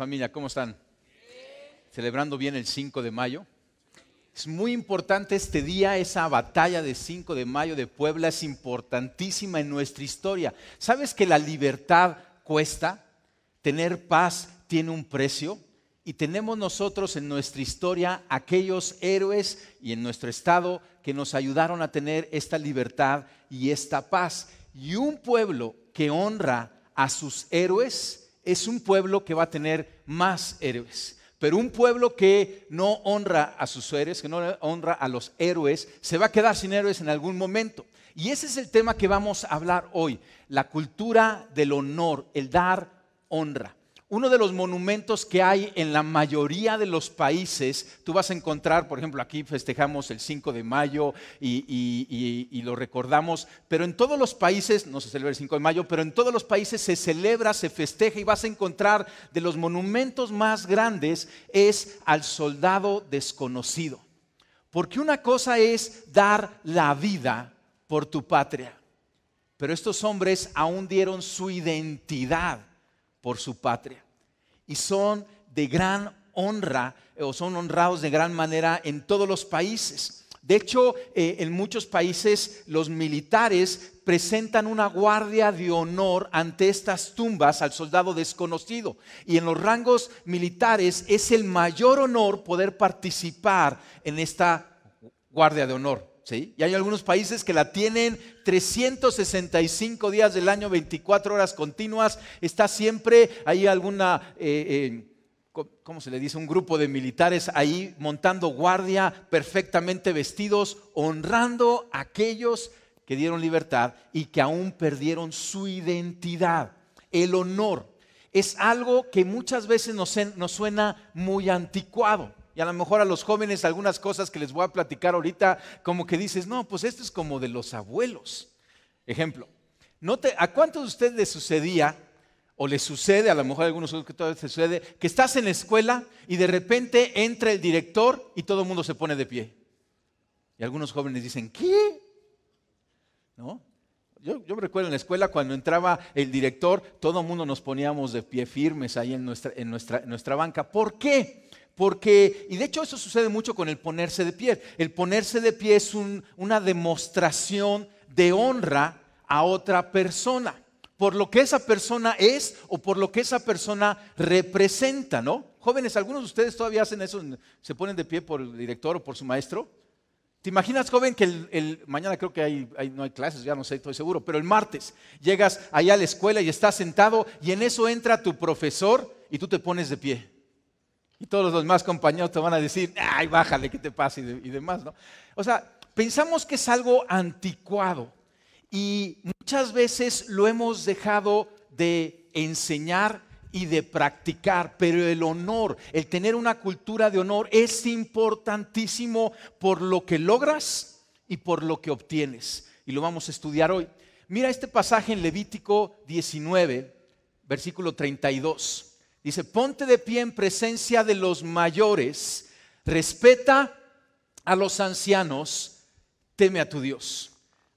Familia, ¿cómo están? Celebrando bien el 5 de mayo. Es muy importante este día, esa batalla de 5 de mayo de Puebla es importantísima en nuestra historia. ¿Sabes que la libertad cuesta? Tener paz tiene un precio. Y tenemos nosotros en nuestra historia aquellos héroes y en nuestro estado que nos ayudaron a tener esta libertad y esta paz. Y un pueblo que honra a sus héroes es un pueblo que va a tener más héroes. Pero un pueblo que no honra a sus héroes, que no honra a los héroes, se va a quedar sin héroes en algún momento. Y ese es el tema que vamos a hablar hoy, la cultura del honor, el dar honra uno de los monumentos que hay en la mayoría de los países, tú vas a encontrar, por ejemplo, aquí festejamos el 5 de mayo y, lo recordamos, pero en todos los países, no se celebra el 5 de mayo, pero en todos los países se celebra, se festeja y vas a encontrar de los monumentos más grandes es al soldado desconocido. Porque una cosa es dar la vida por tu patria, pero estos hombres aún dieron su identidad por su patria. Y son de gran honra eh, o son honrados de gran manera en todos los países. De hecho, eh, en muchos países los militares presentan una guardia de honor ante estas tumbas al soldado desconocido. Y en los rangos militares es el mayor honor poder participar en esta guardia de honor. Y hay algunos países que la tienen 365 días del año, 24 horas continuas, está siempre, ahí alguna... Eh, eh, ¿cómo se le dice? Un grupo de militares ahí montando guardia, perfectamente vestidos, honrando a aquellos que dieron libertad y que aún perdieron su identidad. El honor es algo que muchas veces nos suena muy anticuado. Y a lo mejor a los jóvenes algunas cosas que les voy a platicar ahorita, como que dices, no, pues esto es como de los abuelos. Ejemplo, ¿no ¿a cuántos de ustedes les sucedía o les sucede, a lo mejor a algunos que todavía sucede, que estás en la escuela y de repente entra el director y todo el mundo se pone de pie? Y algunos jóvenes dicen, ¿qué? ¿No? Yo, yo, recuerdo en la escuela cuando entraba el director, todo el mundo nos poníamos de pie firmes ahí en nuestra, en nuestra, en nuestra banca. ¿Por qué? Porque, y de hecho eso sucede mucho con el ponerse de pie. El ponerse de pie es una demostración de honra a otra persona, por lo que esa persona es o por lo que esa persona representa, ¿no? Jóvenes, algunos de ustedes todavía hacen eso, se ponen de pie por el director o por su maestro. ¿Te imaginas, joven, que mañana creo que no hay clases, ya no sé, estoy seguro, pero el martes llegas allá a la escuela y estás sentado y en eso entra tu profesor y tú te pones de pie y todos los demás compañeros te van a decir, ay, bájale, ¿qué te pasa? Y, y demás, ¿no? O sea, pensamos que es algo anticuado y muchas veces lo hemos dejado de enseñar y de practicar, pero el honor, el tener una cultura de honor es importantísimo por lo que logras y por lo que obtienes. Y lo vamos a estudiar hoy. Mira este pasaje en Levítico 19, versículo 32. Dice, ponte de pie en presencia de los mayores, respeta a los ancianos, teme a tu Dios.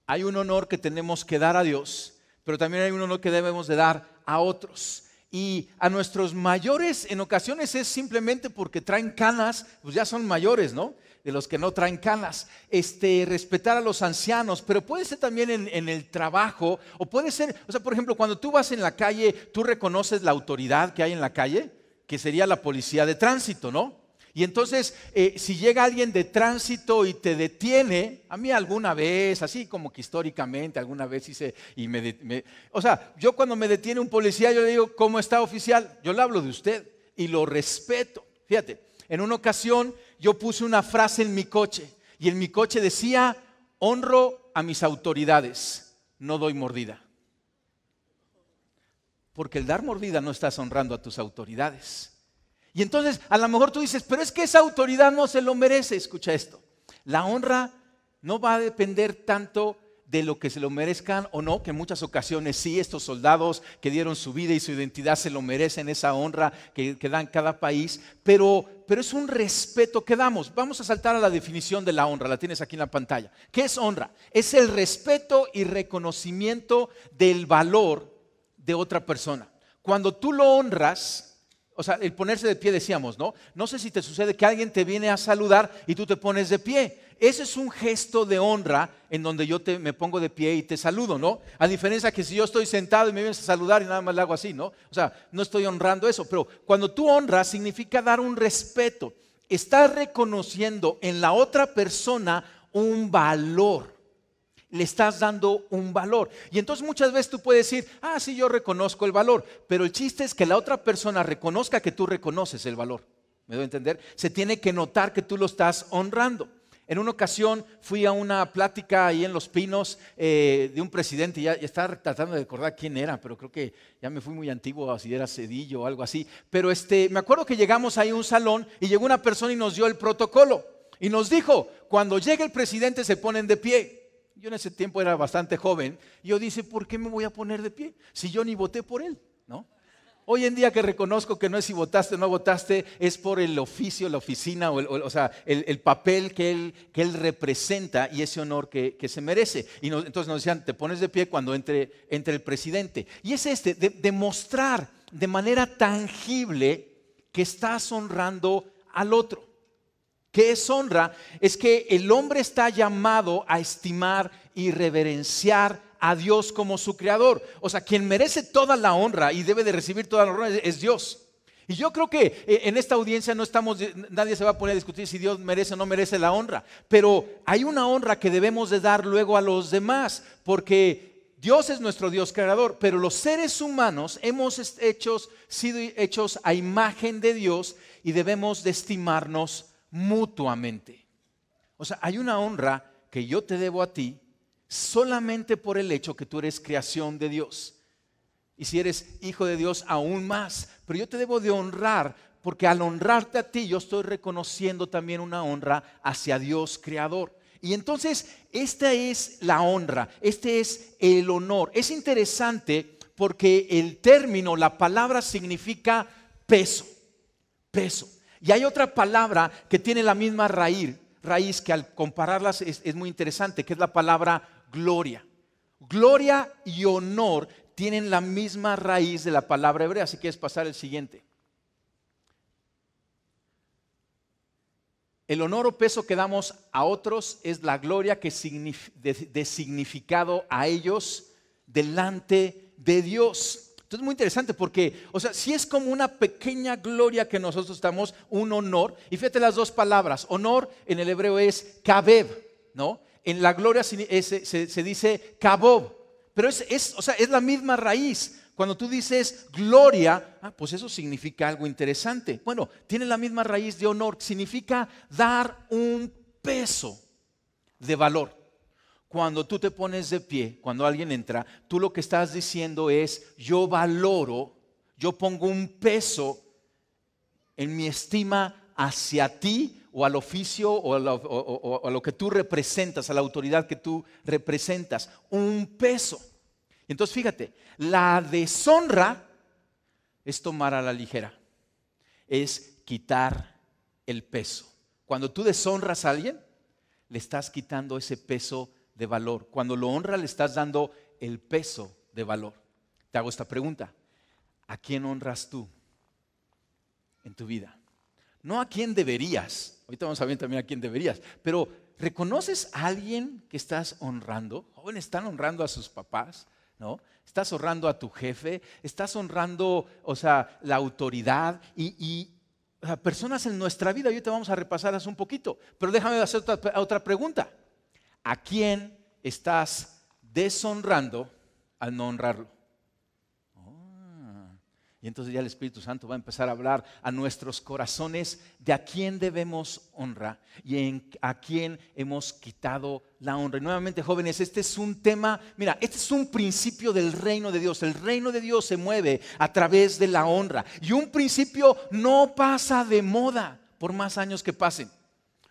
Hay un honor que tenemos que dar a Dios, pero también hay un honor que debemos de dar a otros. Y a nuestros mayores en ocasiones es simplemente porque traen canas, pues ya son mayores, ¿no? De los que no traen canas. Este, respetar a los ancianos, pero puede ser también en, en, el trabajo, o puede ser, o sea, por ejemplo, cuando tú vas en la calle, tú reconoces la autoridad que hay en la calle, que sería la policía de tránsito, ¿no? Y entonces, eh, si llega alguien de tránsito y te detiene, a mí alguna vez, así como que históricamente, alguna vez hice, y O sea, yo cuando me detiene un policía, yo le digo, ¿cómo está oficial? Yo le hablo de usted y lo respeto. Fíjate, en una ocasión yo puse una frase en mi coche y en mi coche decía, honro a mis autoridades, no doy mordida. Porque el dar mordida no estás honrando a tus autoridades y entonces a lo mejor tú dices, pero es que esa autoridad no se lo merece. Escucha esto. La honra no va a depender tanto de lo que se lo merezcan o no, que en muchas ocasiones sí, estos soldados que dieron su vida y su identidad se lo merecen, esa honra que, dan cada país, pero, pero es un respeto que damos. Vamos a saltar a la definición de la honra, la tienes aquí en la pantalla. ¿Qué es honra? Es el respeto y reconocimiento del valor de otra persona. Cuando tú lo honras, o sea, el ponerse de pie decíamos, ¿no? No sé si te sucede que alguien te viene a saludar y tú te pones de pie. Ese es un gesto de honra en donde yo te, me pongo de pie y te saludo, ¿no? A diferencia que si yo estoy sentado y me vienes a saludar y nada más le hago así, ¿no? O sea, no estoy honrando eso, pero cuando tú honras significa dar un respeto. Estás reconociendo en la otra persona un valor le estás dando un valor. Y entonces muchas veces tú puedes decir, ah, sí, yo reconozco el valor, pero el chiste es que la otra persona reconozca que tú reconoces el valor. ¿Me doy a entender? Se tiene que notar que tú lo estás honrando. En una ocasión fui a una plática ahí en Los Pinos eh, de un presidente, ya, ya, estaba tratando de recordar quién era, pero creo que ya me fui muy antiguo, si era Cedillo o algo así. Pero este, me acuerdo que llegamos ahí a un salón y llegó una persona y nos dio el protocolo. Y nos dijo, cuando llegue el presidente se ponen de pie yo en ese tiempo era bastante joven, yo dice, ¿por qué me voy a poner de pie si yo ni voté por él? ¿No? Hoy en día que reconozco que no es si votaste o no votaste, es por el oficio, la oficina, o, o, sea, el, papel que él, que él, representa y ese honor que, se merece. Y entonces nos decían, te pones de pie cuando entre, entre el presidente. Y es este, demostrar de manera tangible que estás honrando al otro. ¿Qué es honra? Es que el hombre está llamado a estimar y reverenciar a Dios como su creador. O sea, quien merece toda la honra y debe de recibir toda la honra es Dios. Y yo creo que eh, en esta audiencia no estamos, nadie se va a poner a discutir si Dios merece o no merece la honra, pero hay una honra que debemos de dar luego a los demás, porque Dios es nuestro Dios creador, pero los seres humanos hemos hechos, sido hechos a imagen de Dios y debemos de estimarnos mutuamente. O sea, hay una honra que yo te debo a ti solamente por el hecho que tú eres creación de Dios. Y si eres hijo de Dios, aún más. Pero yo te debo de honrar porque al honrarte a ti yo estoy reconociendo también una honra hacia Dios creador. Y entonces, esta es la honra, este es el honor. Es interesante porque el término, la palabra significa peso, peso. Y hay otra palabra que tiene la misma raíz, raíz que al compararlas es, muy interesante, que es la palabra gloria. Gloria y honor tienen la misma raíz de la palabra hebrea. que es pasar el siguiente. El honor o peso que damos a otros es la gloria que de, de significado a ellos delante de Dios. Entonces es muy interesante porque, o sea, si es como una pequeña gloria que nosotros estamos, un honor, y fíjate las dos palabras, honor en el hebreo es kabeb, ¿no? En la gloria se, dice kabob, pero es, o sea, es la misma raíz. Cuando tú dices gloria, ah, pues eso significa algo interesante. Bueno, tiene la misma raíz de honor, significa dar un peso de valor cuando tú te pones de pie, cuando alguien entra, tú lo que estás diciendo es, yo valoro, yo pongo un peso en mi estima hacia ti o al oficio o a, lo, que tú representas, a la autoridad que tú representas, un peso. Entonces fíjate, la deshonra es tomar a la ligera, es quitar el peso. Cuando tú deshonras a alguien, le estás quitando ese peso de valor. Cuando lo honra le estás dando el peso de valor. Te hago esta pregunta. ¿A quién honras tú en tu vida? No a quién deberías. Ahorita vamos a ver también a quién deberías. Pero ¿reconoces a alguien que estás honrando? Jóvenes están honrando a sus papás, ¿no? Estás honrando a tu jefe, estás honrando, o sea, la autoridad y, personas en nuestra vida. te vamos a repasarlas un poquito. Pero déjame hacer otra pregunta. ¿a quién estás deshonrando al no honrarlo? Ah. y entonces ya el Espíritu Santo va a empezar a hablar a nuestros corazones de a quién debemos honra y en, a quién hemos quitado la honra. Y nuevamente, jóvenes, este es un tema, mira, este es un principio del reino de Dios. El reino de Dios se mueve a través de la honra. Y un principio no pasa de moda por más años que pasen.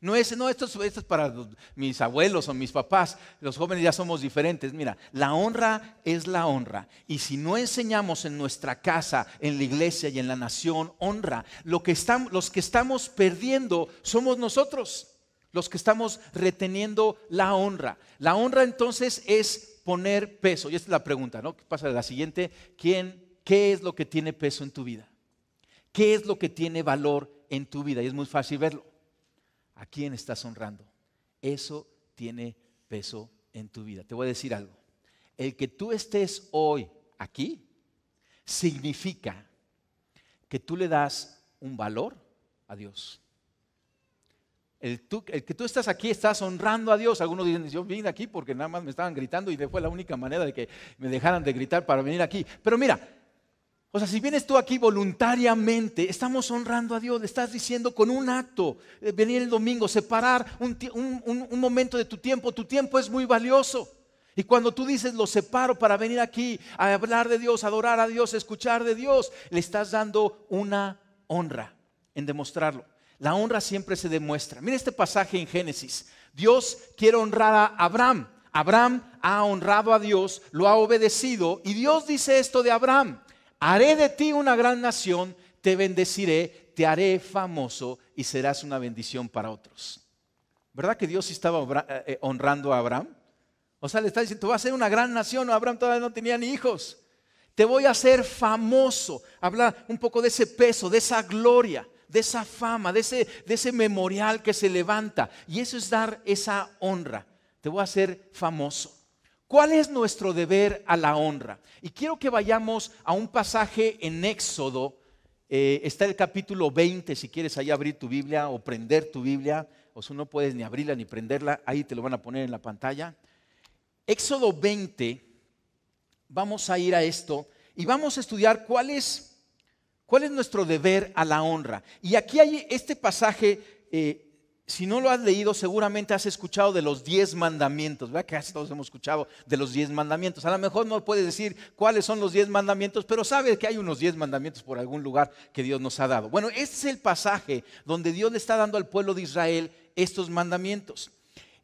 No es, no, esto es, para mis abuelos o mis papás. Los jóvenes ya somos diferentes. Mira, la honra es la honra. Y si no enseñamos en nuestra casa, en la iglesia y en la nación honra, lo que estamos, los que estamos perdiendo somos nosotros. Los que estamos reteniendo la honra. La honra entonces es poner peso. Y esta es la pregunta, ¿no? ¿Qué pasa de la siguiente? ¿Quién, ¿Qué es lo que tiene peso en tu vida? ¿Qué es lo que tiene valor en tu vida? Y es muy fácil verlo. ¿A quién estás honrando? Eso tiene peso en tu vida. Te voy a decir algo. El que tú estés hoy aquí significa que tú le das un valor a Dios. El, que tú estás aquí, estás honrando a Dios. Algunos dicen, yo vine aquí porque nada más me estaban gritando y fue la única manera de que me dejaran de gritar para venir aquí. Pero mira, o sea, si vienes tú aquí voluntariamente, estamos honrando a Dios, le estás diciendo con un acto, eh, venir el domingo, separar un, un, momento de tu tiempo, tu tiempo es muy valioso. Y cuando tú dices, lo separo para venir aquí a hablar de Dios, adorar a Dios, escuchar de Dios, le estás dando una honra en demostrarlo. La honra siempre se demuestra. Mira este pasaje en Génesis. Dios quiere honrar a Abraham. Abraham ha honrado a Dios, lo ha obedecido. Y Dios dice esto de Abraham haré de ti una gran nación, te bendeciré, te haré famoso y serás una bendición para otros. ¿Verdad que Dios estaba eh, eh, honrando a Abraham? O sea, le está diciendo, vas a ser una gran nación, Abraham todavía no tenía ni hijos. Te voy a hacer famoso. Habla un poco de ese peso, de esa gloria, de esa fama, de ese, de ese memorial que se levanta. Y eso es dar esa honra. Te voy a hacer famoso. ¿Cuál es nuestro deber a la honra? Y quiero que vayamos a un pasaje en Éxodo. Eh, está el capítulo 20, si quieres ahí abrir tu Biblia o prender tu Biblia, o si no puedes ni abrirla ni prenderla, ahí te lo van a poner en la pantalla. Éxodo 20, vamos a ir a esto y vamos a estudiar cuál es, cuál es nuestro deber a la honra. Y aquí hay este pasaje eh, si no lo has leído, seguramente has escuchado de los diez mandamientos. ¿Verdad que casi todos hemos escuchado de los diez mandamientos? A lo mejor no puedes decir cuáles son los diez mandamientos, pero sabes que hay unos diez mandamientos por algún lugar que Dios nos ha dado. Bueno, este es el pasaje donde Dios le está dando al pueblo de Israel estos mandamientos.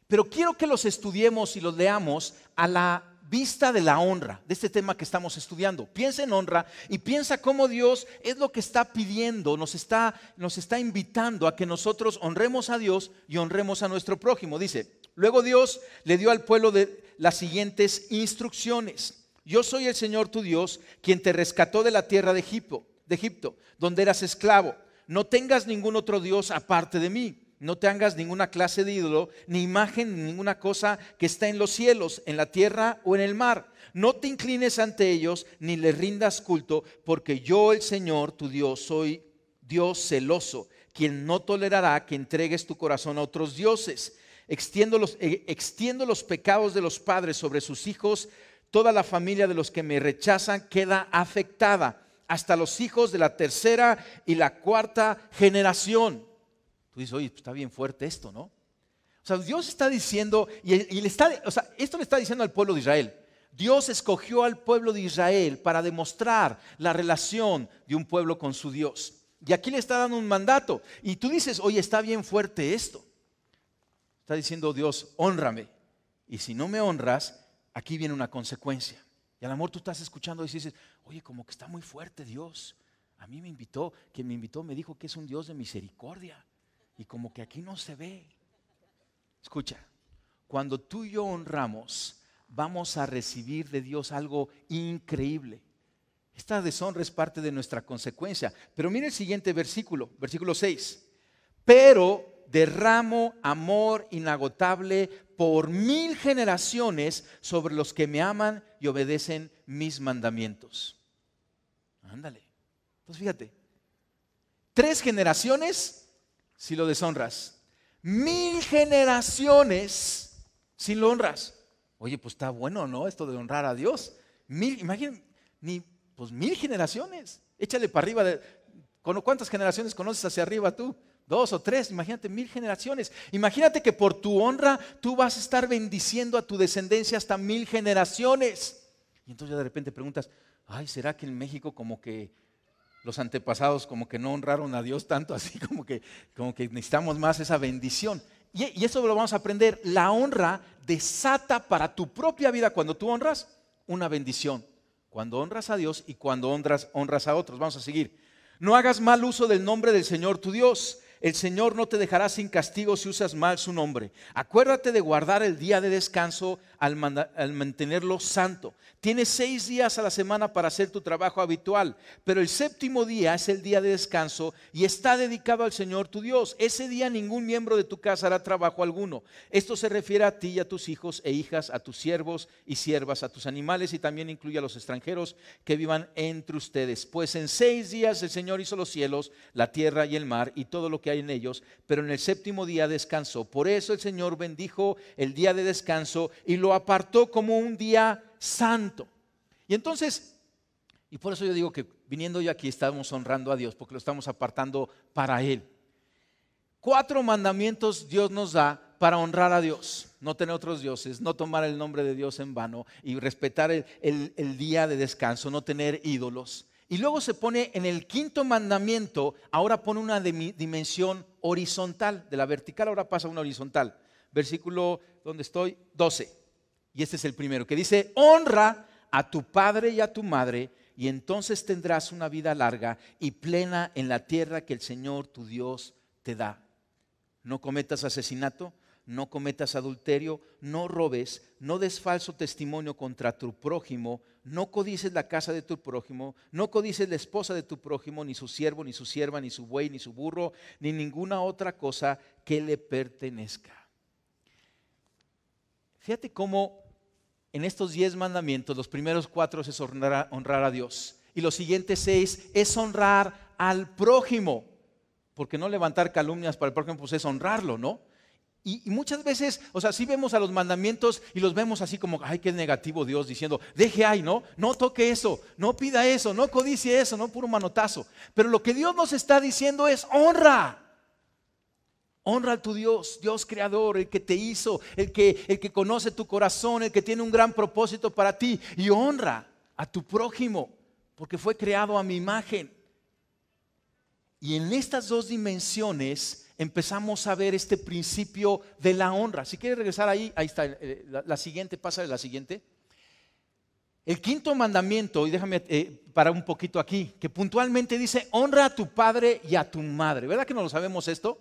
Pero quiero que los estudiemos y los leamos a la vista de la honra, de este tema que estamos estudiando. Piensa en honra y piensa cómo Dios es lo que está pidiendo, nos está, nos está invitando a que nosotros honremos a Dios y honremos a nuestro prójimo. Dice, luego Dios le dio al pueblo de las siguientes instrucciones. Yo soy el Señor tu Dios, quien te rescató de la tierra de Egipto, de Egipto, donde eras esclavo. No tengas ningún otro Dios aparte de mí no te hagas ninguna clase de ídolo, ni imagen, ni ninguna cosa que está en los cielos, en la tierra o en el mar. No te inclines ante ellos, ni les rindas culto, porque yo, el Señor, tu Dios, soy Dios celoso, quien no tolerará que entregues tu corazón a otros dioses. los, eh, extiendo los pecados de los padres sobre sus hijos, toda la familia de los que me rechazan queda afectada, hasta los hijos de la tercera y la cuarta generación. Tú oye, pues, está bien fuerte esto, ¿no? O sea, Dios está diciendo, y, está, o sea, esto le está diciendo al pueblo de Israel. Dios escogió al pueblo de Israel para demostrar la relación de un pueblo con su Dios. Y aquí le está dando un mandato. Y tú dices, oye, está bien fuerte esto. Está diciendo Dios, honrame. Y si no me honras, aquí viene una consecuencia. Y al amor tú estás escuchando y dices, oye, como que está muy fuerte Dios. A mí me invitó, quien me invitó me dijo que es un Dios de misericordia. Y como que aquí no se ve. Escucha, cuando tú y yo honramos, vamos a recibir de Dios algo increíble. Esta deshonra es parte de nuestra consecuencia. Pero mire el siguiente versículo, versículo 6. Pero derramo amor inagotable por mil generaciones sobre los que me aman y obedecen mis mandamientos. Ándale. Entonces fíjate, tres generaciones si lo deshonras. Mil generaciones si lo honras. Oye, pues está bueno, ¿no? Esto de honrar a Dios. Mil, imagínate, ni, pues mil generaciones. Échale para arriba. De, ¿Cuántas generaciones conoces hacia arriba tú? Dos o tres, imagínate mil generaciones. Imagínate que por tu honra tú vas a estar bendiciendo a tu descendencia hasta mil generaciones. Y entonces de repente preguntas, ay, ¿será que en México como que los antepasados como que no honraron a Dios tanto, así como que, como que necesitamos más esa bendición. Y, y eso lo vamos a aprender. La honra desata para tu propia vida cuando tú honras una bendición. Cuando honras a Dios y cuando honras, honras a otros. Vamos a seguir. No hagas mal uso del nombre del Señor tu Dios el Señor no te dejará sin castigo si usas mal su nombre. Acuérdate de guardar el día de descanso al, mantenerlo santo. Tienes seis días a la semana para hacer tu trabajo habitual, pero el séptimo día es el día de descanso y está dedicado al Señor tu Dios. Ese día ningún miembro de tu casa hará trabajo alguno. Esto se refiere a ti y a tus hijos e hijas, a tus siervos y siervas, a tus animales y también incluye a los extranjeros que vivan entre ustedes. Pues en seis días el Señor hizo los cielos, la tierra y el mar y todo lo que en ellos, pero en el séptimo día descansó. Por eso el Señor bendijo el día de descanso y lo apartó como un día santo. Y entonces, y por eso yo digo que viniendo yo aquí estamos honrando a Dios, porque lo estamos apartando para Él. Cuatro mandamientos Dios nos da para honrar a Dios, no tener otros dioses, no tomar el nombre de Dios en vano y respetar el día de descanso, no tener ídolos. Y luego se pone en el quinto mandamiento, ahora pone una dimensión horizontal, de la vertical ahora pasa a una horizontal. Versículo donde estoy, 12. Y este es el primero, que dice, honra a tu padre y a tu madre, y entonces tendrás una vida larga y plena en la tierra que el Señor tu Dios te da. No cometas asesinato, no cometas adulterio, no robes, no des falso testimonio contra tu prójimo, no codices la casa de tu prójimo, no codices la esposa de tu prójimo, ni su siervo, ni su sierva, ni su buey, ni su burro, ni ninguna otra cosa que le pertenezca. Fíjate cómo en estos diez mandamientos, los primeros cuatro es honrar, honrar a Dios y los siguientes seis es honrar al prójimo, porque no levantar calumnias para el prójimo pues es honrarlo, ¿no? Y, muchas veces, o sea, si vemos a los mandamientos y los vemos así como, ay, qué negativo Dios diciendo, deje ahí, ¿no? No toque eso, no pida eso, no codicie eso, no puro manotazo. Pero lo que Dios nos está diciendo es honra. Honra a tu Dios, Dios creador, el que te hizo, el que, el que conoce tu corazón, el que tiene un gran propósito para ti. Y honra a tu prójimo, porque fue creado a mi imagen. Y en estas dos dimensiones empezamos a ver este principio de la honra. Si quieres regresar ahí, ahí está, eh, eh, la, siguiente, pasa de la siguiente. El quinto mandamiento, y déjame para eh, parar un poquito aquí, que puntualmente dice, honra a tu padre y a tu madre. ¿Verdad que no lo sabemos esto?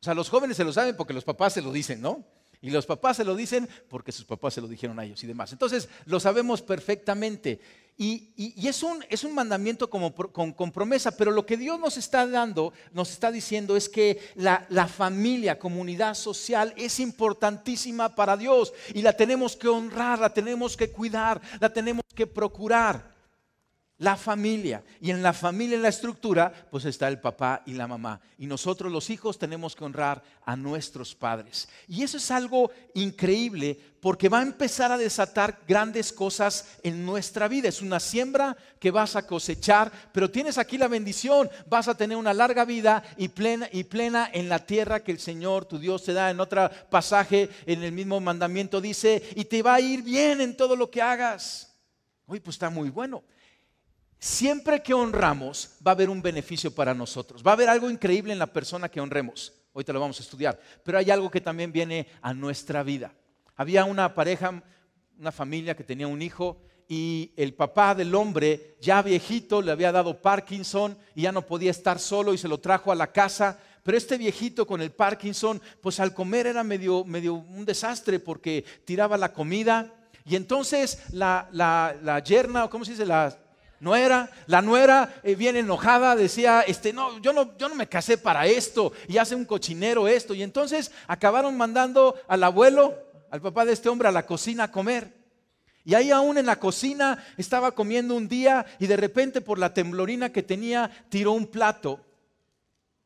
O sea, los jóvenes se lo saben porque los papás se lo dicen, ¿no? Y los papás se lo dicen porque sus papás se lo dijeron a ellos y demás. Entonces, lo sabemos perfectamente. Y, es, un, es, un, mandamiento como, con, promesa, pero lo que Dios nos está dando, nos está diciendo es que la, la familia, comunidad social es importantísima para Dios y la tenemos que honrar, la tenemos que cuidar, la tenemos que procurar. La familia. Y en la familia, en la estructura, pues está el papá y la mamá. Y nosotros los hijos tenemos que honrar a nuestros padres. Y eso es algo increíble porque va a empezar a desatar grandes cosas en nuestra vida. Es una siembra que vas a cosechar, pero tienes aquí la bendición. Vas a tener una larga vida y plena, y plena en la tierra que el Señor, tu Dios, te da. En otro pasaje, en el mismo mandamiento dice, y te va a ir bien en todo lo que hagas. Uy pues está muy bueno. Siempre que honramos va a haber un beneficio para nosotros. Va a haber algo increíble en la persona que honremos. Hoy te lo vamos a estudiar. Pero hay algo que también viene a nuestra vida. Había una pareja, una familia que tenía un hijo y el papá del hombre, ya viejito, le había dado Parkinson y ya no podía estar solo y se lo trajo a la casa pero este viejito con el Parkinson, pues al comer era medio, medio un desastre porque tiraba la comida. Y entonces la, yerna, o cómo se dice, la, era, la nuera bien eh, enojada decía, este, no, yo no, yo no me casé para esto, y hace un cochinero esto, y entonces acabaron mandando al abuelo, al papá de este hombre, a la cocina a comer. Y ahí aún en la cocina estaba comiendo un día y de repente por la temblorina que tenía tiró un plato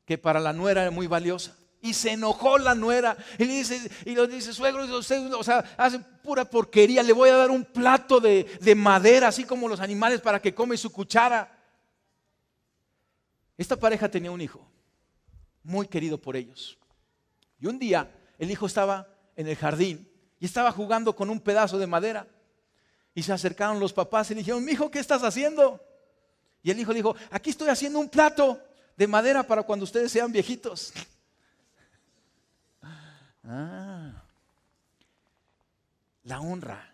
que para la nuera era muy valiosa. Y se enojó la nuera. Y le dice, y le dice suegro, o sea, hacen pura porquería. Le voy a dar un plato de, madera, así como los animales, para que come su cuchara. Esta pareja tenía un hijo, muy querido por ellos. Y un día el hijo estaba en el jardín y estaba jugando con un pedazo de madera. Y se acercaron los papás y le dijeron, mi hijo, ¿qué estás haciendo? Y el hijo dijo, aquí estoy haciendo un plato de madera para cuando ustedes sean viejitos. Ah, la honra.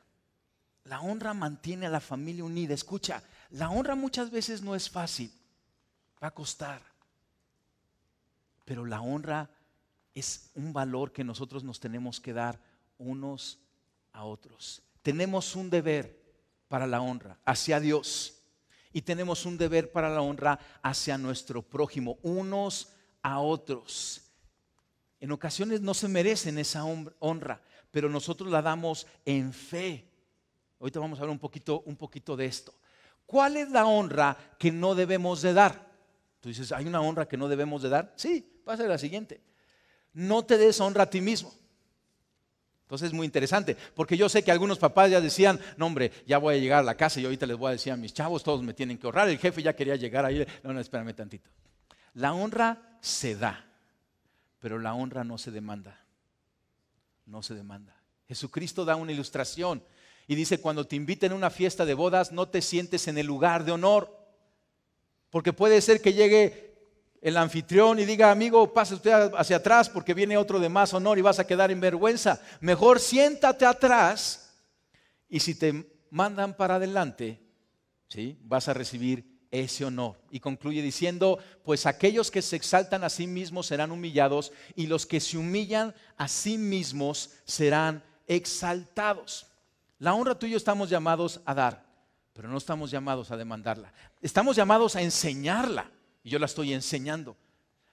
La honra mantiene a la familia unida. Escucha, la honra muchas veces no es fácil. Va a costar. Pero la honra es un valor que nosotros nos tenemos que dar unos a otros. Tenemos un deber para la honra hacia Dios y tenemos un deber para la honra hacia nuestro prójimo, unos a otros. En ocasiones no se merecen esa honra, pero nosotros la damos en fe. Ahorita vamos a hablar un poquito, de esto. ¿Cuál es la honra que no debemos de dar? Tú dices, ¿hay una honra que no debemos de dar? Sí, pasa la siguiente. No te des honra a ti mismo. Entonces es muy interesante, porque yo sé que algunos papás ya decían, no hombre, ya voy a llegar a la casa y ahorita les voy a decir a mis chavos, todos me tienen que honrar, el jefe ya quería llegar ahí, no, no, espérame tantito. La honra se da. Pero la honra no se demanda. No se demanda. Jesucristo da una ilustración y dice, cuando te inviten a una fiesta de bodas, no te sientes en el lugar de honor. Porque puede ser que llegue el anfitrión y diga, amigo, pase usted hacia atrás porque viene otro de más honor y vas a quedar en vergüenza. Mejor siéntate atrás y si te mandan para adelante, ¿sí? vas a recibir ese honor. Y concluye diciendo, pues aquellos que se exaltan a sí mismos serán humillados y los que se humillan a sí mismos serán exaltados. La honra tuya estamos llamados a dar, pero no estamos llamados a demandarla. Estamos llamados a enseñarla, y yo la estoy enseñando,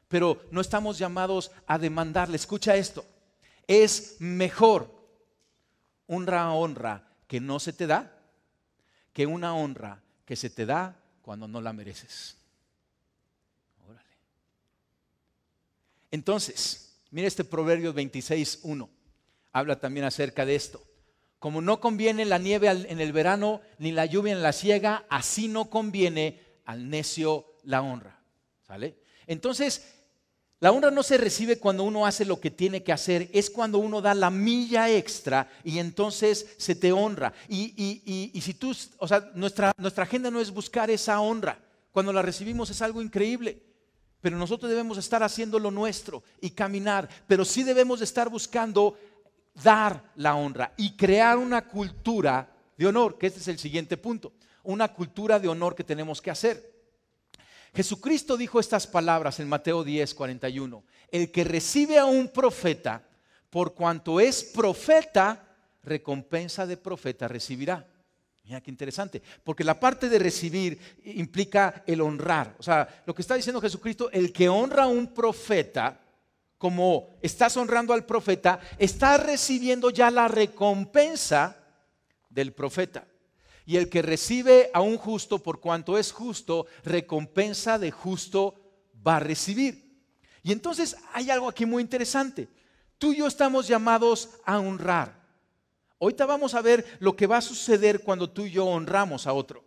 pero no estamos llamados a demandarla. Escucha esto, es mejor una honra que no se te da que una honra que se te da cuando no la mereces. Entonces, mira este Proverbio 26, 1. Habla también acerca de esto. Como no conviene la nieve en el verano, ni la lluvia en la siega, así no conviene al necio la honra. ¿Sale? Entonces, la honra no se recibe cuando uno hace lo que tiene que hacer, es cuando uno da la milla extra y entonces se te honra. Y, si tú, o sea, nuestra, nuestra agenda no es buscar esa honra, cuando la recibimos es algo increíble. Pero nosotros debemos estar haciendo lo nuestro y caminar, pero sí debemos estar buscando dar la honra y crear una cultura de honor, que este es el siguiente punto, una cultura de honor que tenemos que hacer. Jesucristo dijo estas palabras en Mateo 10, 41. El que recibe a un profeta, por cuanto es profeta, recompensa de profeta recibirá. Mira qué interesante, porque la parte de recibir implica el honrar. O sea, lo que está diciendo Jesucristo, el que honra a un profeta, como estás honrando al profeta, está recibiendo ya la recompensa del profeta. Y el que recibe a un justo por cuanto es justo, recompensa de justo va a recibir. Y entonces hay algo aquí muy interesante. Tú y yo estamos llamados a honrar. Ahorita vamos a ver lo que va a suceder cuando tú y yo honramos a otro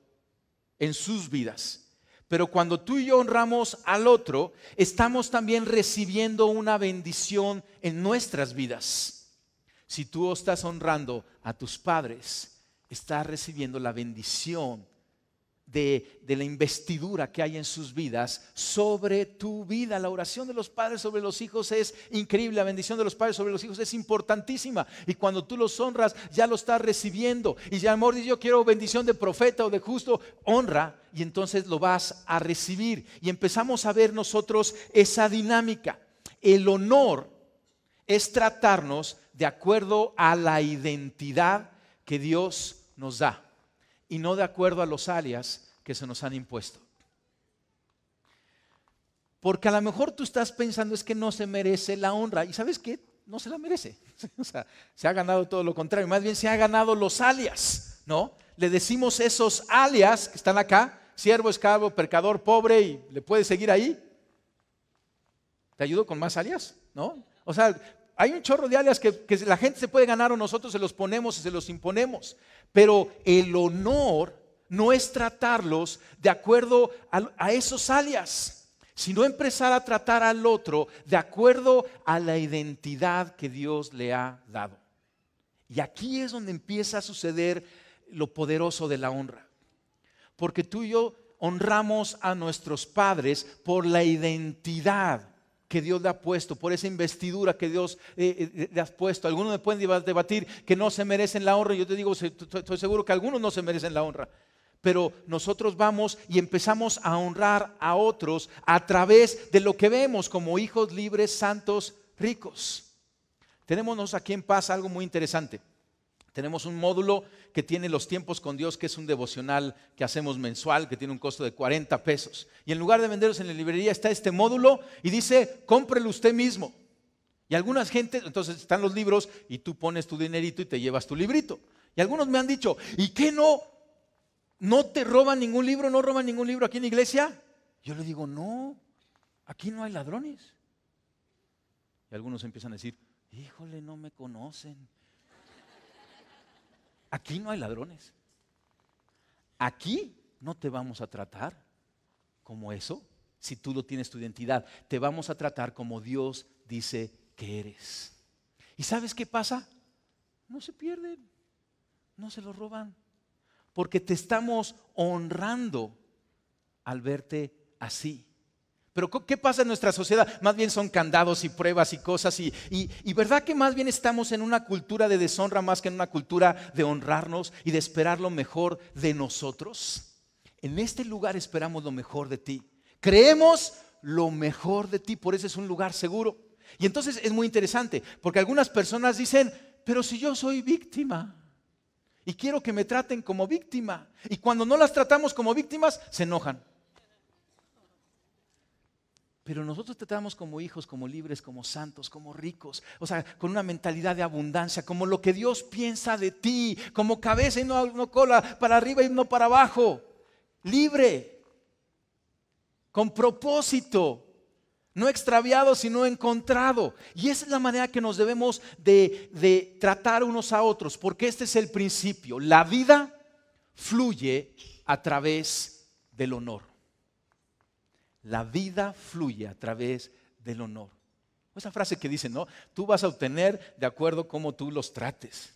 en sus vidas. Pero cuando tú y yo honramos al otro, estamos también recibiendo una bendición en nuestras vidas. Si tú estás honrando a tus padres, está recibiendo la bendición de, la investidura que hay en sus vidas sobre tu vida. La oración de los padres sobre los hijos es increíble, la bendición de los padres sobre los hijos es importantísima. Y cuando tú los honras, ya lo estás recibiendo. Y ya, amor, yo quiero bendición de profeta o de justo, honra y entonces lo vas a recibir. Y empezamos a ver nosotros esa dinámica. El honor es tratarnos de acuerdo a la identidad que Dios nos da y no de acuerdo a los alias que se nos han impuesto. Porque a lo mejor tú estás pensando es que no se merece la honra. ¿Y sabes qué? No se la merece. O sea, se ha ganado todo lo contrario. Más bien se ha ganado los alias, ¿no? Le decimos esos alias que están acá, siervo, esclavo, pecador, pobre, y le puedes seguir ahí. ¿Te ayudo con más alias? ¿No? O sea, hay un chorro de alias que, la gente se puede ganar o nosotros se los ponemos y se los imponemos. Pero el honor no es tratarlos de acuerdo a, a, esos alias, sino empezar a tratar al otro de acuerdo a la identidad que Dios le ha dado. Y aquí es donde empieza a suceder lo poderoso de la honra. Porque tú y yo honramos a nuestros padres por la identidad que Dios le ha puesto, por esa investidura que Dios eh, eh, le ha puesto. Algunos me pueden debatir que no se merecen la honra. Yo te digo, estoy seguro que algunos no se merecen la honra. Pero nosotros vamos y empezamos a honrar a otros a través de lo que vemos como hijos libres, santos, ricos. Tenemos aquí en paz algo muy interesante. Tenemos un módulo que tiene los tiempos con Dios, que es un devocional que hacemos mensual, que tiene un costo de 40 pesos. Y en lugar de venderlos en la librería está este módulo y dice, cómprelo usted mismo. Y algunas gentes entonces están los libros y tú pones tu dinerito y te llevas tu librito. Y algunos me han dicho, ¿y qué no? ¿No te roban ningún libro? ¿No roban ningún libro aquí en la iglesia? Yo le digo, no, aquí no hay ladrones. Y algunos empiezan a decir, híjole, no me conocen. Aquí no hay ladrones. Aquí no te vamos a tratar como eso si tú no tienes tu identidad. Te vamos a tratar como Dios dice que eres. ¿Y sabes qué pasa? No se pierden, no se lo roban, porque te estamos honrando al verte así. Pero ¿qué pasa en nuestra sociedad? Más bien son candados y pruebas y cosas. Y, verdad que más bien estamos en una cultura de deshonra más que en una cultura de honrarnos y de esperar lo mejor de nosotros. En este lugar esperamos lo mejor de ti. Creemos lo mejor de ti, por eso es un lugar seguro. Y entonces es muy interesante, porque algunas personas dicen, pero si yo soy víctima y quiero que me traten como víctima, y cuando no las tratamos como víctimas, se enojan. Pero nosotros te tratamos como hijos, como libres, como santos, como ricos, o sea, con una mentalidad de abundancia, como lo que Dios piensa de ti, como cabeza y no, cola, para arriba y no para abajo, libre, con propósito, no extraviado, sino encontrado. Y esa es la manera que nos debemos de tratar unos a otros, porque este es el principio. La vida fluye a través del honor la vida fluye a través del honor. Esa frase que dice, no, tú vas a obtener de acuerdo como tú los trates.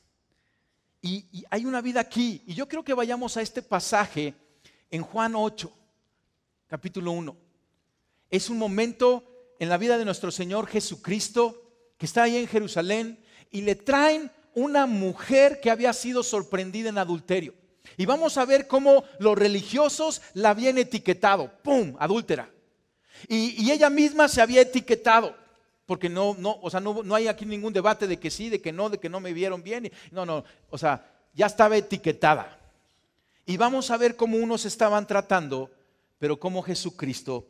Y, y hay una vida aquí. Y yo creo que vayamos a este pasaje en Juan 8, capítulo 1. Es un momento en la vida de nuestro Señor Jesucristo que está ahí en Jerusalén y le traen una mujer que había sido sorprendida en adulterio. Y vamos a ver cómo los religiosos la habían etiquetado. ¡Pum! Adúltera. Y, ella misma se había etiquetado, porque no, no, o sea, no, no hay aquí ningún debate de que sí, de que no, de que no me vieron bien. No, no, o sea, ya estaba etiquetada. Y vamos a ver cómo unos estaban tratando, pero cómo Jesucristo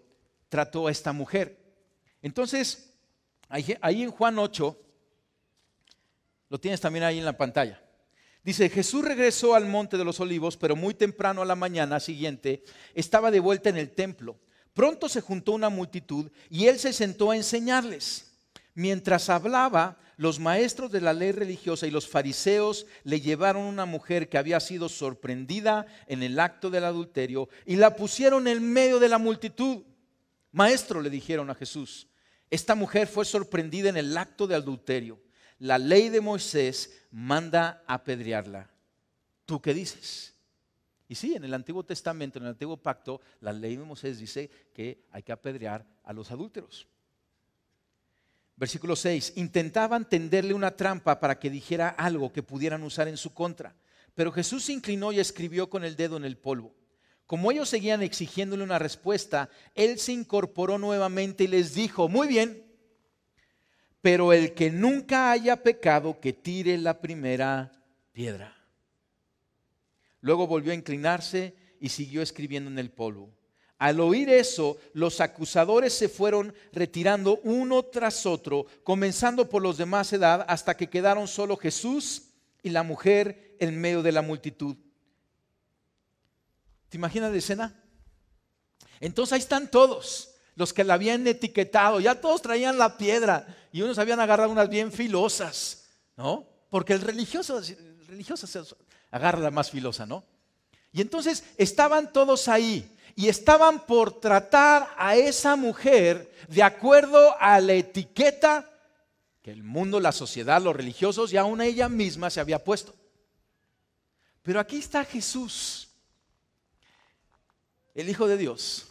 trató a esta mujer. Entonces, ahí, en Juan 8, lo tienes también ahí en la pantalla. Dice, Jesús regresó al monte de los olivos, pero muy temprano a la mañana siguiente estaba de vuelta en el templo. Pronto se juntó una multitud y él se sentó a enseñarles. Mientras hablaba, los maestros de la ley religiosa y los fariseos le llevaron una mujer que había sido sorprendida en el acto del adulterio y la pusieron en medio de la multitud. Maestro, le dijeron a Jesús, esta mujer fue sorprendida en el acto de adulterio. La ley de Moisés manda apedrearla. ¿Tú qué dices? Y sí, en el Antiguo Testamento, en el Antiguo Pacto, la ley de Moisés dice que hay que apedrear a los adúlteros. Versículo 6. Intentaban tenderle una trampa para que dijera algo que pudieran usar en su contra. Pero Jesús se inclinó y escribió con el dedo en el polvo. Como ellos seguían exigiéndole una respuesta, él se incorporó nuevamente y les dijo, muy bien, pero el que nunca haya pecado, que tire la primera piedra. Luego volvió a inclinarse y siguió escribiendo en el polvo. Al oír eso, los acusadores se fueron retirando uno tras otro, comenzando por los de más edad, hasta que quedaron solo Jesús y la mujer en medio de la multitud. ¿Te imaginas la escena? Entonces ahí están todos los que la habían etiquetado, ya todos traían la piedra y unos habían agarrado unas bien filosas, ¿no? Porque el religioso, el religioso agarra la más filosa, ¿no? Y entonces estaban todos ahí y estaban por tratar a esa mujer de acuerdo a la etiqueta que el mundo, la sociedad, los religiosos y aún ella misma se había puesto. Pero aquí está Jesús, el Hijo de Dios,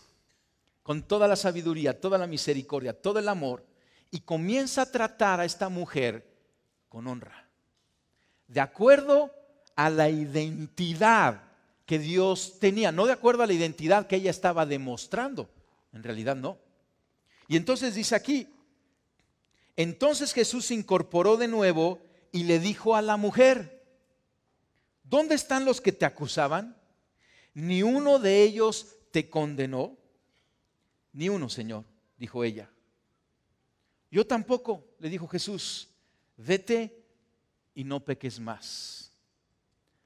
con toda la sabiduría, toda la misericordia, todo el amor, y comienza a tratar a esta mujer con honra, de acuerdo a la identidad que Dios tenía, no de acuerdo a la identidad que ella estaba demostrando. En realidad no. Y entonces dice aquí, entonces Jesús se incorporó de nuevo y le dijo a la mujer, ¿dónde están los que te acusaban? Ni uno de ellos te condenó. Ni uno, Señor, dijo ella. Yo tampoco, le dijo Jesús, vete y no peques más.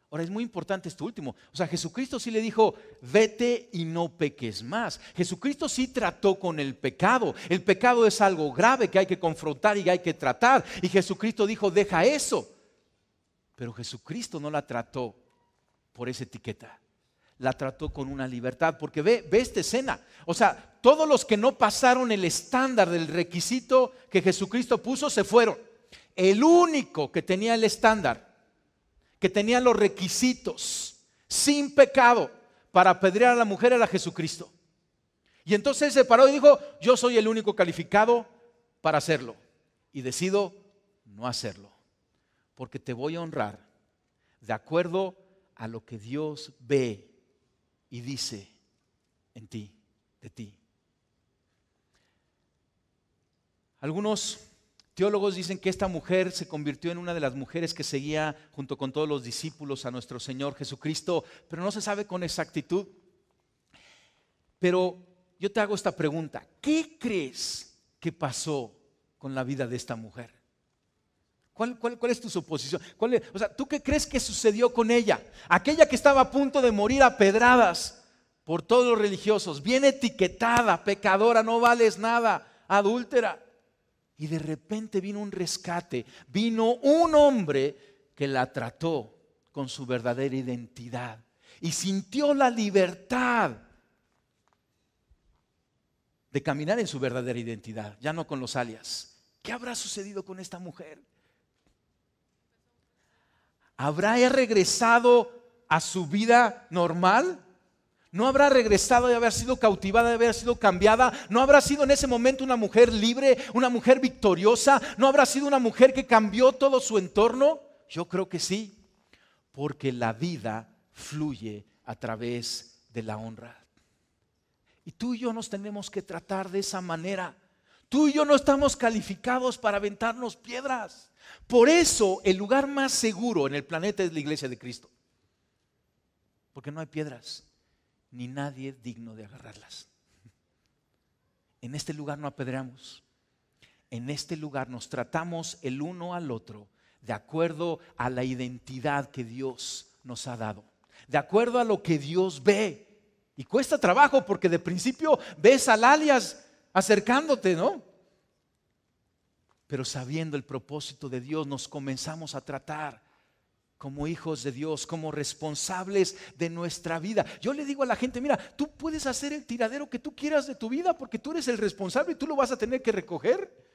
Ahora es muy importante esto último. O sea, Jesucristo sí le dijo, vete y no peques más. Jesucristo sí trató con el pecado. El pecado es algo grave que hay que confrontar y que hay que tratar. Y Jesucristo dijo, deja eso. Pero Jesucristo no la trató por esa etiqueta. La trató con una libertad. Porque ve, ve esta escena. O sea, todos los que no pasaron el estándar del requisito que Jesucristo puso se fueron. El único que tenía el estándar que tenía los requisitos sin pecado para apedrear a la mujer era Jesucristo. Y entonces él se paró y dijo, yo soy el único calificado para hacerlo. Y decido no hacerlo, porque te voy a honrar de acuerdo a lo que Dios ve y dice en ti, de ti. Algunos Teólogos dicen que esta mujer se convirtió en una de las mujeres que seguía junto con todos los discípulos a nuestro Señor Jesucristo, pero no se sabe con exactitud. Pero yo te hago esta pregunta, ¿qué crees que pasó con la vida de esta mujer? ¿Cuál, es tu suposición? ¿Cuál o sea, ¿tú qué crees que sucedió con ella? Aquella que estaba a punto de morir a pedradas por todos los religiosos, bien etiquetada, pecadora, no vales nada, adúltera. Y de repente vino un rescate, vino un hombre que la trató con su verdadera identidad y sintió la libertad de caminar en su verdadera identidad, ya no con los alias. ¿Qué habrá sucedido con esta mujer? ¿Habrá regresado a su vida normal? No habrá regresado de haber sido cautivada, de haber sido cambiada. No habrá sido en ese momento una mujer libre, una mujer victoriosa. No habrá sido una mujer que cambió todo su entorno. Yo creo que sí, porque la vida fluye a través de la honra. Y tú y yo nos tenemos que tratar de esa manera. Tú y yo no estamos calificados para aventarnos piedras. Por eso el lugar más seguro en el planeta es la iglesia de Cristo. Porque no hay piedras ni nadie digno de agarrarlas. En este lugar no apedreamos. En este lugar nos tratamos el uno al otro de acuerdo a la identidad que Dios nos ha dado, de acuerdo a lo que Dios ve. Y cuesta trabajo porque de principio ves al alias acercándote, ¿no? Pero sabiendo el propósito de Dios nos comenzamos a tratar como hijos de Dios, como responsables de nuestra vida. Yo le digo a la gente, mira, tú puedes hacer el tiradero que tú quieras de tu vida porque tú eres el responsable y tú lo vas a tener que recoger.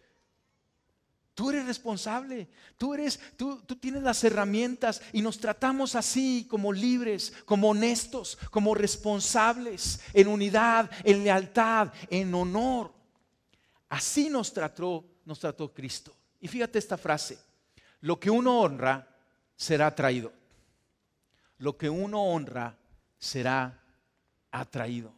Tú eres responsable, tú eres, tú, tienes las herramientas y nos tratamos así como libres, como honestos, como responsables, en unidad, en lealtad, en honor. Así nos trató, nos trató Cristo. Y fíjate esta frase: lo que uno honra será traído. Lo que uno honra será atraído.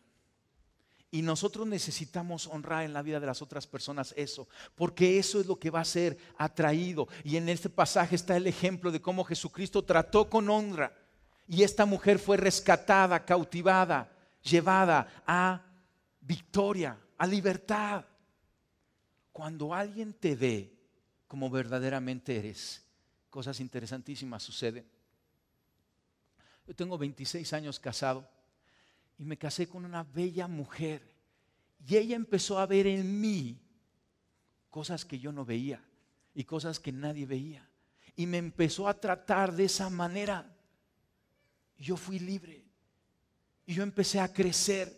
Y nosotros necesitamos honrar en la vida de las otras personas eso, porque eso es lo que va a ser atraído. Y en este pasaje está el ejemplo de cómo Jesucristo trató con honra. Y esta mujer fue rescatada, cautivada, llevada a victoria, a libertad. Cuando alguien te ve como verdaderamente eres, cosas interesantísimas suceden. Yo tengo 26 años casado y me casé con una bella mujer y ella empezó a ver en mí cosas que yo no veía y cosas que nadie veía y me empezó a tratar de esa manera. Yo fui libre y yo empecé a crecer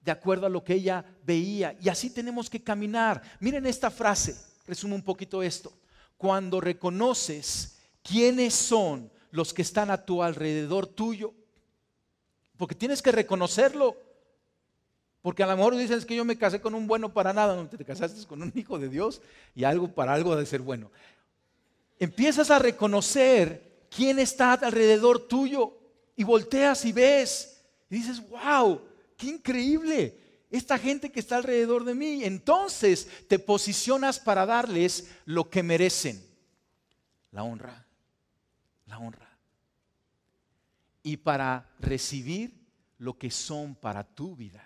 de acuerdo a lo que ella veía y así tenemos que caminar. Miren esta frase, resumo un poquito esto cuando reconoces quiénes son los que están a tu alrededor tuyo. Porque tienes que reconocerlo. Porque a lo mejor dices que yo me casé con un bueno para nada. No, te casaste con un hijo de Dios y algo para algo de ser bueno. Empiezas a reconocer quién está alrededor tuyo y volteas y ves. Y dices, wow, qué increíble esta gente que está alrededor de mí. Entonces te posicionas para darles lo que merecen. La honra, la honra. Y para recibir lo que son para tu vida.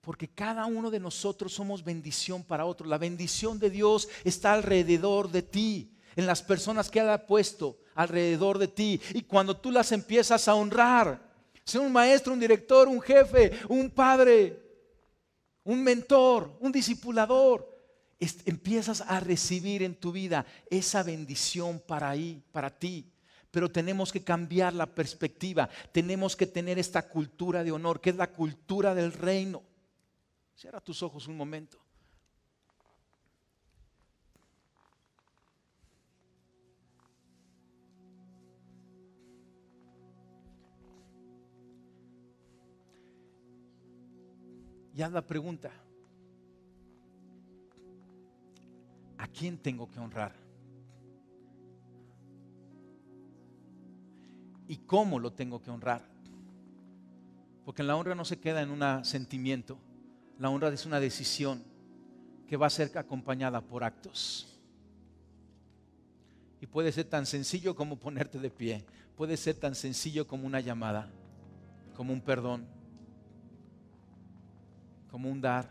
Porque cada uno de nosotros somos bendición para otro. La bendición de Dios está alrededor de ti, en las personas que ha puesto alrededor de ti. Y cuando tú las empiezas a honrar, sea un maestro, un director, un jefe, un padre, un mentor, un discipulador. Empiezas a recibir en tu vida esa bendición para ahí, para ti. Pero tenemos que cambiar la perspectiva. Tenemos que tener esta cultura de honor, que es la cultura del reino. Cierra tus ojos un momento. Y haz la pregunta, ¿a quién tengo que honrar? ¿Y cómo lo tengo que honrar? Porque la honra no se queda en un sentimiento, la honra es una decisión que va a ser acompañada por actos. Y puede ser tan sencillo como ponerte de pie, puede ser tan sencillo como una llamada, como un perdón como un dar.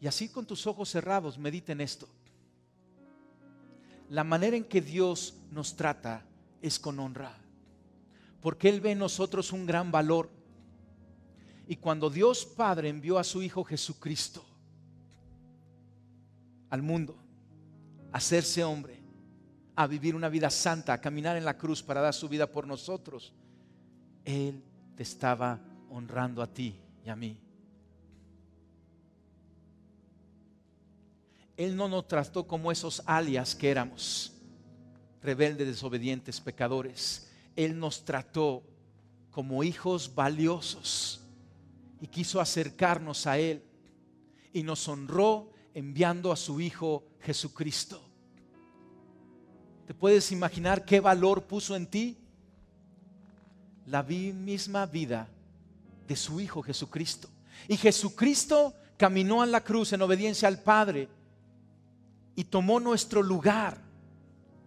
Y así con tus ojos cerrados, mediten esto. La manera en que Dios nos trata es con honra, porque Él ve en nosotros un gran valor. Y cuando Dios Padre envió a su Hijo Jesucristo al mundo a hacerse hombre, a vivir una vida santa, a caminar en la cruz para dar su vida por nosotros. Él te estaba honrando a ti y a mí. Él no nos trató como esos alias que éramos, rebeldes, desobedientes, pecadores. Él nos trató como hijos valiosos y quiso acercarnos a Él y nos honró enviando a su Hijo Jesucristo. ¿Te puedes imaginar qué valor puso en ti? La misma vida de su Hijo Jesucristo. Y Jesucristo caminó a la cruz en obediencia al Padre y tomó nuestro lugar,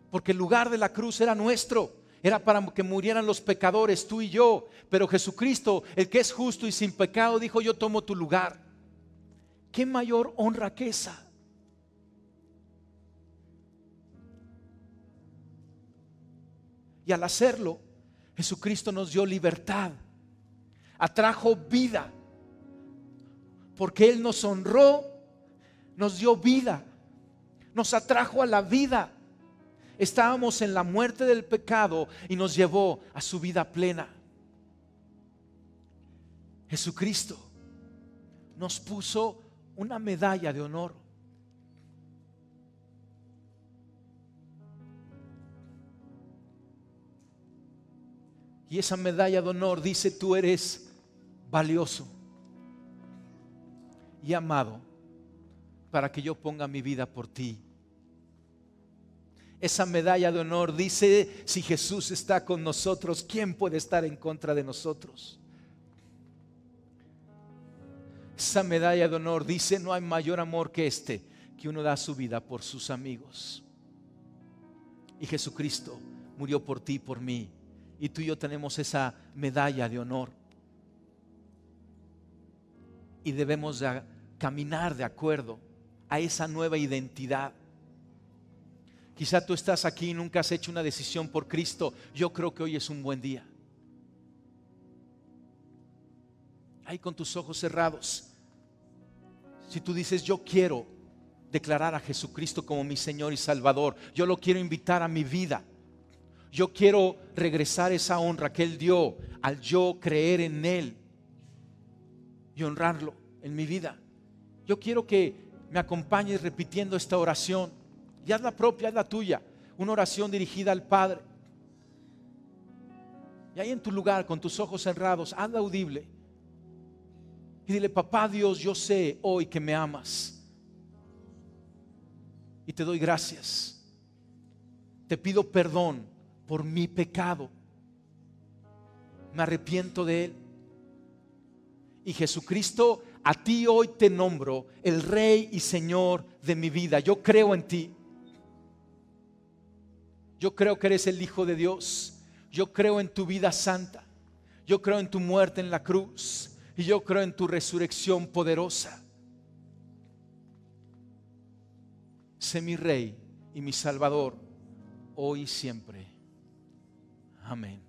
porque el lugar de la cruz era nuestro. Era para que murieran los pecadores, tú y yo. Pero Jesucristo, el que es justo y sin pecado, dijo, yo tomo tu lugar. ¿Qué mayor honra que esa? Y al hacerlo, Jesucristo nos dio libertad, atrajo vida, porque Él nos honró, nos dio vida, nos atrajo a la vida. Estábamos en la muerte del pecado y nos llevó a su vida plena. Jesucristo nos puso una medalla de honor. y esa medalla de honor dice, tú eres valioso y amado para que yo ponga mi vida por ti. Esa medalla de honor dice, si Jesús está con nosotros, ¿quién puede estar en contra de nosotros? Esa medalla de honor dice, no hay mayor amor que este, que uno da su vida por sus amigos. Y Jesucristo murió por ti y por mí y tú y yo tenemos esa medalla de honor. Y debemos caminar de acuerdo a esa nueva identidad. Quizá tú estás aquí y nunca has hecho una decisión por Cristo. Yo creo que hoy es un buen día. Ahí con tus ojos cerrados. Si tú dices, yo quiero declarar a Jesucristo como mi Señor y Salvador, yo lo quiero invitar a mi vida. Yo quiero regresar esa honra que Él dio al yo creer en Él y honrarlo en mi vida. Yo quiero que me acompañes repitiendo esta oración. Y haz la propia, es la tuya. Una oración dirigida al Padre. Y ahí en tu lugar, con tus ojos cerrados, hazla audible. Y dile, papá Dios, yo sé hoy que me amas. Y te doy gracias. Te pido perdón por mi pecado. Me arrepiento de él. Y Jesucristo, a ti hoy te nombro el Rey y Señor de mi vida. Yo creo en ti. Yo creo que eres el Hijo de Dios. Yo creo en tu vida santa. Yo creo en tu muerte en la cruz. Y yo creo en tu resurrección poderosa. Sé mi Rey y mi Salvador, hoy y siempre. Amém.